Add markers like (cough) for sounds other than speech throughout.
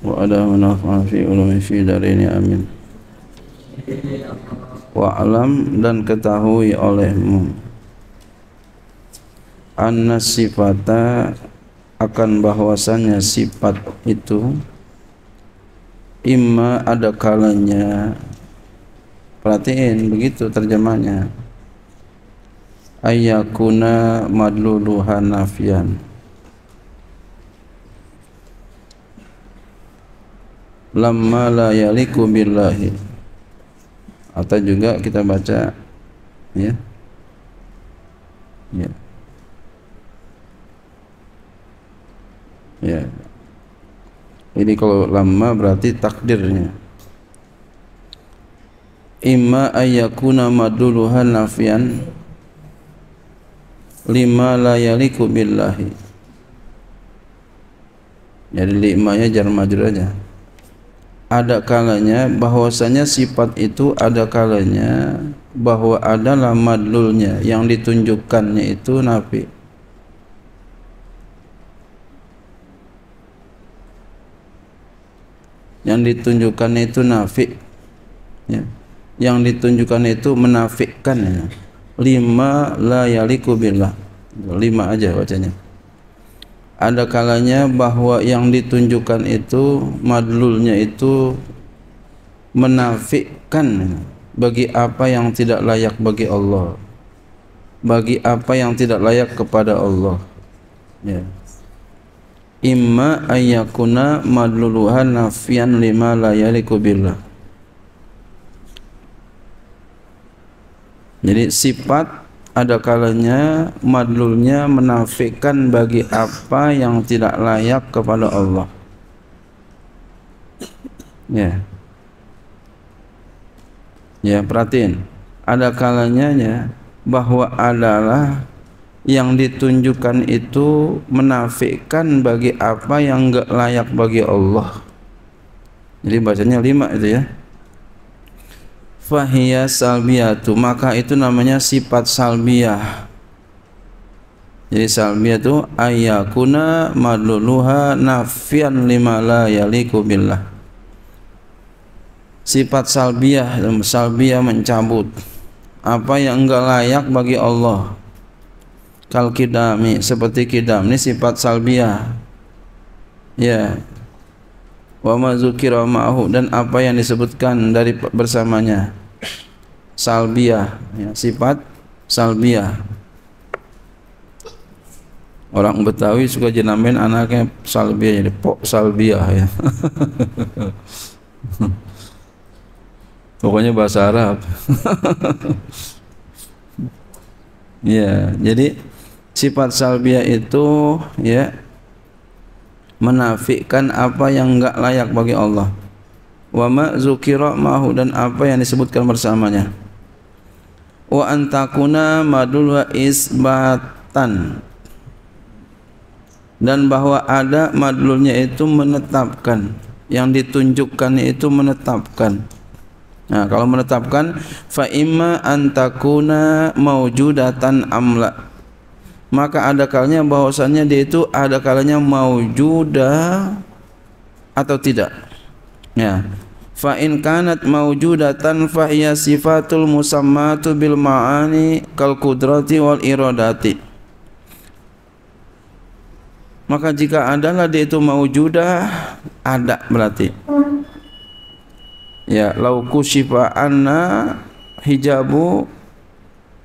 وألا منافع في ulumi fi darini amin Wa'lam dan ketahui olehmu Anna sifata akan bahwasanya sifat itu Imma ada kalanya Perhatiin begitu terjemahnya Ayakuna madluluha nafyan lamma la yaliku billahi atau juga kita baca ya ya ya ini kalau lama berarti takdirnya imma ayyakuna maduluhan nafian lima la yaliku billahi jadi limanya jar majrur aja ada kalanya bahwasanya sifat itu ada kalanya bahwa adalah madlulnya yang ditunjukkannya itu nafi yang ditunjukkannya itu nafi ya. yang ditunjukkan itu menafikan ya. lima la yaliku billah lima aja bacanya ada kalanya bahwa yang ditunjukkan itu madlulnya itu menafikan bagi apa yang tidak layak bagi Allah bagi apa yang tidak layak kepada Allah ya imma ayyakuna madluluhan nafian lima layaliku billah jadi sifat ada kalanya madlulnya menafikan bagi apa yang tidak layak kepada Allah ya ya perhatiin ada kalanya ya bahwa adalah yang ditunjukkan itu menafikan bagi apa yang enggak layak bagi Allah jadi bacanya lima itu ya fahiya salbiyatu maka itu namanya sifat salbiyah jadi salbiyah itu ayakuna madluluha nafian lima la yaliku billah sifat salbiyah salbiyah mencabut apa yang enggak layak bagi Allah kal kidami seperti kidam ini sifat salbiyah ya wa ma dzukira ma'ahu dan apa yang disebutkan dari bersamanya salbiah ya, sifat salbiah orang Betawi suka jenamin anaknya salbiah jadi pok salbiyah ya (laughs) pokoknya bahasa Arab (laughs) ya jadi sifat salbiah itu ya menafikan apa yang enggak layak bagi Allah wa ma zukira mahu dan apa yang disebutkan bersamanya wa antakuna madul wa isbatan dan bahwa ada madlulnya itu menetapkan yang ditunjukkan itu menetapkan nah kalau menetapkan fa imma antakuna maujudatan amla maka ada kalanya bahwasannya dia itu ada kalanya maujuda atau tidak ya fa in kanat maujudatan fa hiya sifatul musammatu bil ma'ani kal qudrati wal iradati maka jika adalah dia itu maujuda ada berarti ya lau kusyifa anna hijabu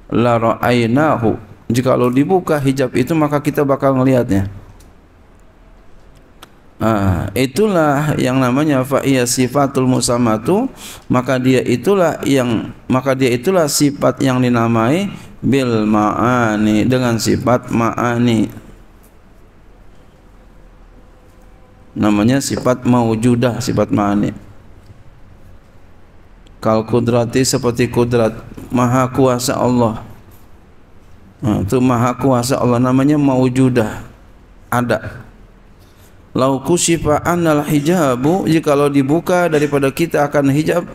la ra'ainahu Jikalau dibuka hijab itu maka kita bakal melihatnya. Nah, itulah yang namanya fa'iya sifatul musamatu maka dia itulah yang maka dia itulah sifat yang dinamai bil ma'ani dengan sifat ma'ani namanya sifat maujudah sifat ma'ani kal kudrati seperti kudrat maha kuasa Allah itu ha, maha kuasa Allah namanya maujudah ada lau kusifa anal hijabu jika kalau dibuka daripada kita akan hijab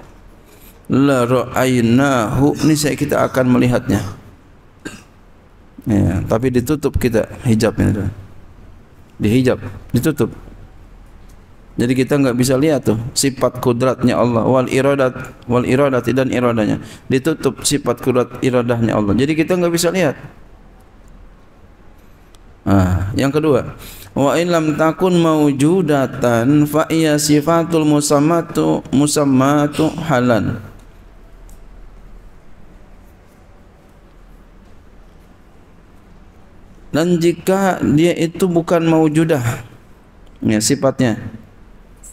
la ra'ainahu ini saya kita akan melihatnya ya, tapi ditutup kita hijabnya itu dihijab ditutup jadi kita enggak bisa lihat tuh sifat kudratnya Allah wal iradat wal iradati dan iradanya ditutup sifat kudrat iradahnya Allah. Jadi kita enggak bisa lihat. Nah, yang kedua, wa in lam takun maujudatan fa iya sifatul musammatu musammatu halan. Dan jika dia itu bukan maujudah ya sifatnya.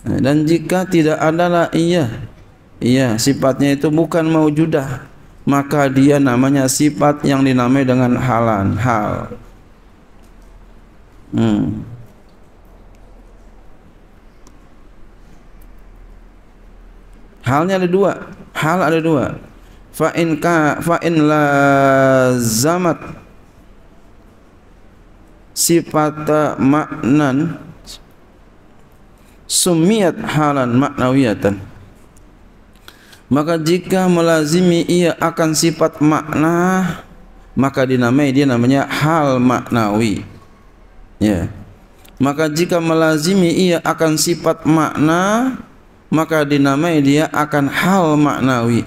Nah, dan jika tidak adalah iya iya sifatnya itu bukan maujudah maka dia namanya sifat yang dinamai dengan halan hal. Hmm. Halnya ada dua. Hal ada dua. Fa'in in ka fa in lazamat sifat maknan sumiyat halan maknawiatan. maka jika melazimi ia akan sifat makna maka dinamai dia namanya hal maknawi ya maka jika melazimi ia akan sifat makna maka dinamai dia akan hal maknawi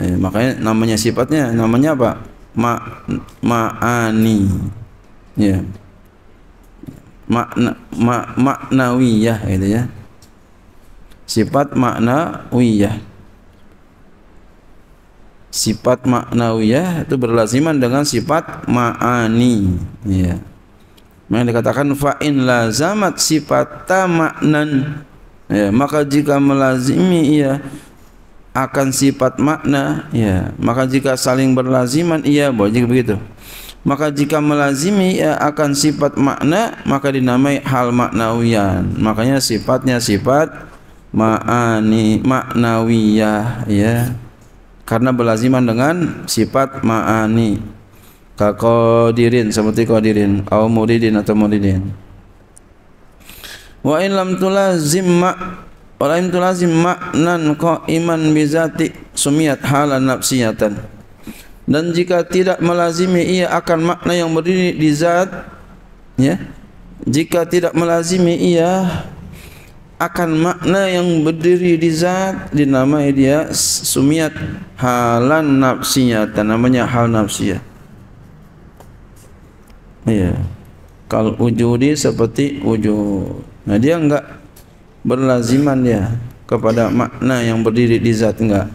eh, makanya namanya sifatnya namanya apa Ma, ma'ani ya makna ma, maknawiyah gitu ya sifat maknawiyah sifat maknawiyah itu berlaziman dengan sifat ma'ani ya maka dikatakan fa'in lazamat sifat maknan ya, maka jika melazimi ia akan sifat makna ya maka jika saling berlaziman ia boleh begitu maka jika melazimi ia akan sifat makna maka dinamai hal maknawian. makanya sifatnya sifat ma'ani maknawiyah ya karena berlaziman dengan sifat ma'ani kaqadirin seperti qadirin au muridin atau muridin wa in lam tulazim ma wa in tulazim nan qaiman bi zati sumiyat halan nafsiyatan dan jika tidak melazimi ia akan makna yang berdiri di zat ya jika tidak melazimi ia akan makna yang berdiri di zat dinamai dia sumiat halan nafsiyah namanya hal nafsiyah Iya. kalau wujudi seperti wujud. Nah, dia enggak berlaziman ya kepada makna yang berdiri di zat enggak.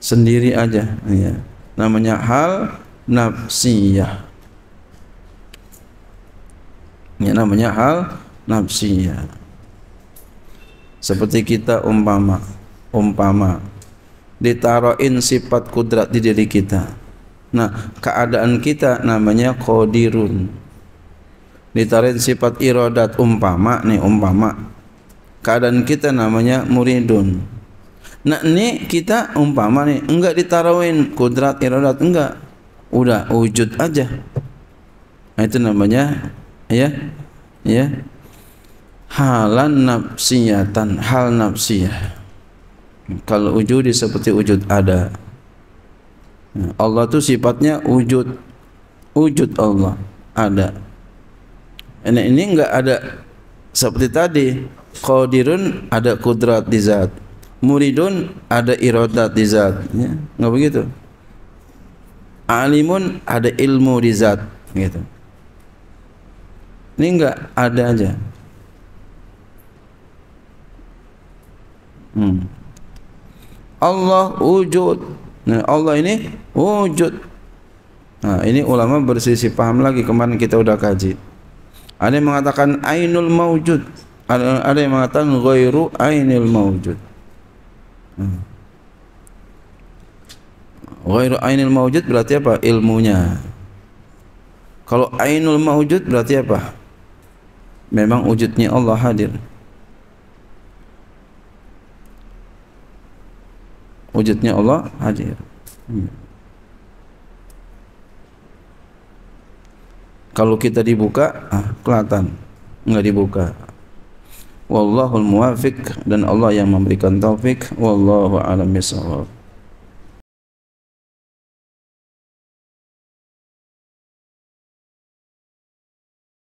Sendiri aja, iya. Namanya hal nafsiyah. Ini ya, namanya hal nafsiyah. Seperti kita umpama, umpama ditaruhin sifat kudrat di diri kita Nah, keadaan kita namanya qadirun. Ditarin sifat iradat umpama nih umpama. Keadaan kita namanya muridun. Nah, ini kita umpama nih enggak ditarawin kudrat iradat enggak. Udah wujud aja. Nah, itu namanya ya ya halan nafsiyatan hal nafsiyah kalau wujud seperti wujud ada Allah itu sifatnya wujud wujud Allah ada ini ini enggak ada seperti tadi qadirun ada kudrat di zat muridun ada iradat di zat ya, enggak begitu alimun ada ilmu di zat gitu ini enggak ada aja hmm. Allah wujud Nah, Allah ini wujud. Nah, ini ulama bersisi paham lagi kemarin kita udah kaji. Ada yang mengatakan ainul maujud, ada, ada yang mengatakan ghairu ainil maujud. Hmm. Ghairu ainil maujud berarti apa? Ilmunya. Kalau ainul maujud berarti apa? Memang wujudnya Allah hadir. wujudnya Allah hadir. Hmm. Kalau kita dibuka, ah, kelihatan. Enggak dibuka. Wallahul muwafiq dan Allah yang memberikan taufik. Wallahu a'lam bishawab.